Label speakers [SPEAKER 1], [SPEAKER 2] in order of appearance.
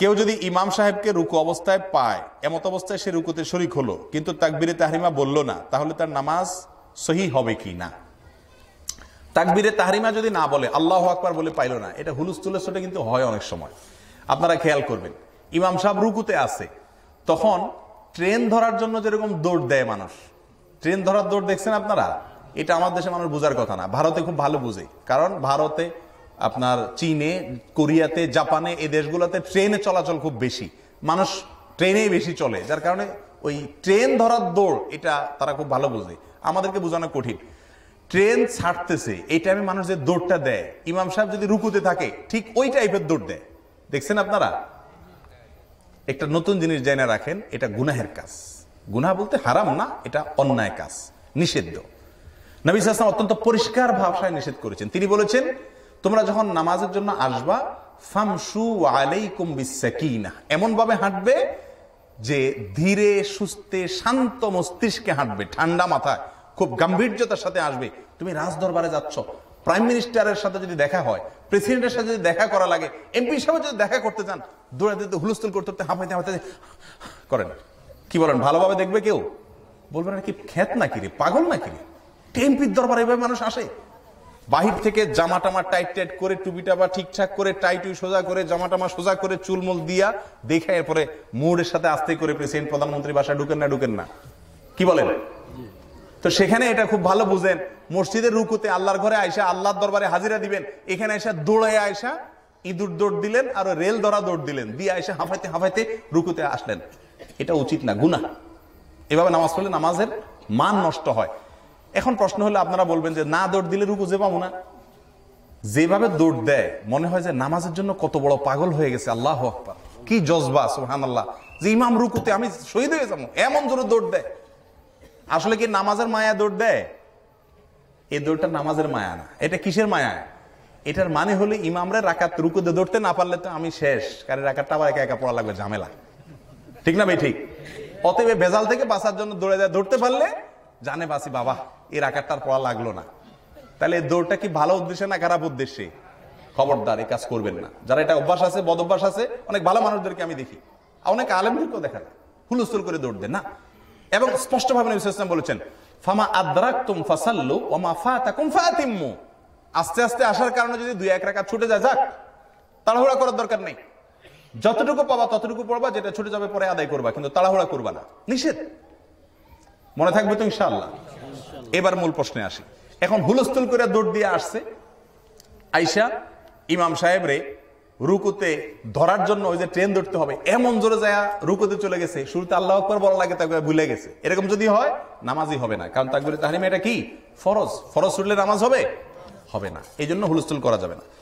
[SPEAKER 1] কেউ যদি ইমাম সাহেবকে রুকু অবস্থায় পায় এমত অবস্থায় সে রুকুতে শরিক হলো কিন্তু তাকবিরে তাহরিমা বলল না তাহলে তার নামাজ সহি হবে কি না তাকবিরে তাহরিমা যদি না বলে আল্লাহ আকবার বলে পাইল না এটা হুলুস তুলসটা কিন্তু হয় অনেক সময় আপনারা খেয়াল করবেন ইমাম সাহেব রুকুতে আছে তখন ট্রেন ধরার জন্য যেরকম দৌড় দেয় মানুষ ট্রেন ধরার দৌড় দেখছেন আপনারা এটা আমার দেশে মানুষ বোঝার কথা না ভারতে খুব ভালো বুঝে কারণ ভারতে আপনার চীনে কোরিয়াতে জাপানে এই দেশগুলোতে ট্রেনে চলাচল খুব বেশি মানুষ ট্রেনেই বেশি চলে যার কারণে ওই ট্রেন ধরার দৌড় এটা তারা খুব ভালো বোঝে আমাদেরকে বোঝানো কঠিন ট্রেন ছাড়তেছে এই টাইমে মানুষ যে দৌড়টা দেয় ইমাম সাহেব যদি রুকুতে থাকে ঠিক ওই টাইপের দৌড় দেয় দেখছেন আপনারা একটা নতুন জিনিস জেনে রাখেন এটা গুনাহের কাজ গুনা বলতে হারাম না এটা অন্যায় কাজ নিষেধ নবী সালাম অত্যন্ত পরিষ্কার ভাষায় নিষেধ করেছেন তিনি বলেছেন তোমরা যখন নামাজের জন্য আসবা ফামসু আলাইকুম বিসাকিনা এমন ভাবে হাঁটবে যে ধীরে সুস্থে শান্ত মস্তিষ্কে হাঁটবে ঠান্ডা মাথায় খুব গাম্ভীর্যতার সাথে আসবে তুমি রাজ দরবারে যাচ্ছ প্রাইম মিনিস্টারের সাথে যদি দেখা হয় প্রেসিডেন্টের সাথে যদি দেখা করা লাগে এমপি সাহেব যদি দেখা করতে চান দৌড়াতে হুলস্থুল করতে করতে হাঁপাইতে হাঁপাইতে করেন কি বলেন ভালোভাবে দেখবে কেউ বলবেন কি খ্যাত না রে পাগল না রে এমপির দরবারে এভাবে মানুষ আসে বাহির থেকে জামা টামা টাইট টাইট করে টুপিটা বা ঠিকঠাক করে টাইট সোজা করে জামা টামা সোজা করে চুলমুল দিয়া দেখে এরপরে মুডের সাথে আস্তে করে প্রেসিডেন্ট প্রধানমন্ত্রী বাসায় ঢুকেন না ঢুকেন না কি বলেন তো সেখানে এটা খুব ভালো বুঝেন মসজিদের রুকুতে আল্লাহর ঘরে আয়সা আল্লাহর দরবারে হাজিরা দিবেন এখানে আয়সা দৌড়ায় আয়সা ইঁদুর দৌড় দিলেন আর রেল ধরা দৌড় দিলেন দিয়ে আয়সা হাফাইতে হাফাইতে রুকুতে আসলেন এটা উচিত না গুনা এভাবে নামাজ পড়লে নামাজের মান নষ্ট হয় এখন প্রশ্ন হলো আপনারা বলবেন যে না দৌড় দিলে রুকু যে পাবো না যেভাবে দৌড় দেয় মনে হয় যে নামাজের জন্য কত বড় পাগল হয়ে গেছে আল্লাহ আকবর কি জজবা সোহান আল্লাহ যে ইমাম রুকুতে আমি শহীদ হয়ে যাবো এমন জোরে দৌড় দেয় আসলে কি নামাজের মায়া দৌড় দেয় এ দৌড়টা নামাজের মায়া না এটা কিসের মায়া এটার মানে হলে ইমামরা রাকাত রুকুতে দৌড়তে না পারলে তো আমি শেষ কারণ রাকাতটা আবার একা একা পড়া লাগবে ঝামেলা ঠিক না ভাই ঠিক অতএব ভেজাল থেকে বাঁচার জন্য দৌড়ে যায় দৌড়তে পারলে জানে বাসি বাবা এর আকারটার পড়া লাগলো না তাহলে দৌড়টা কি ভালো উদ্দেশ্যে না খারাপ উদ্দেশ্যে খবরদার এই কাজ করবেন না যারা এটা অভ্যাস আছে বদ অভ্যাস আছে অনেক ভালো মানুষদেরকে আমি দেখি অনেক আলেমদেরকেও দেখা যায় হুলস্থুল করে দৌড় দেন না এবং স্পষ্টভাবে নবী বলেছেন ফামা তুম ফাসাল্লু ওয়া মা ফাতাকুম তিম্মু আস্তে আস্তে আসার কারণে যদি দুই এক রাকাত ছুটে যায় যাক তাড়াহুড়া করার দরকার নেই যতটুকু পাবা ততটুকু পড়বা যেটা ছুটে যাবে পরে আদায় করবা কিন্তু তাড়াহুড়া করবা না নিষেধ মনে থাকবে তো ইনশাল্লাহ এবার মূল প্রশ্নে আসি এখন হুলস্থুল করে দৌড় দিয়ে আসছে আইসা ইমাম সাহেব রে রুকুতে ধরার জন্য ওই যে ট্রেন ধরতে হবে এমন জোরে যায় রুকুতে চলে গেছে শুরুতে আল্লাহ আকবর বলা লাগে তাকে ভুলে গেছে এরকম যদি হয় নামাজই হবে না কারণ তাকবিরে তাহরিমে এটা কি ফরজ ফরজ ছুটলে নামাজ হবে হবে না এই জন্য হুলস্থুল করা যাবে না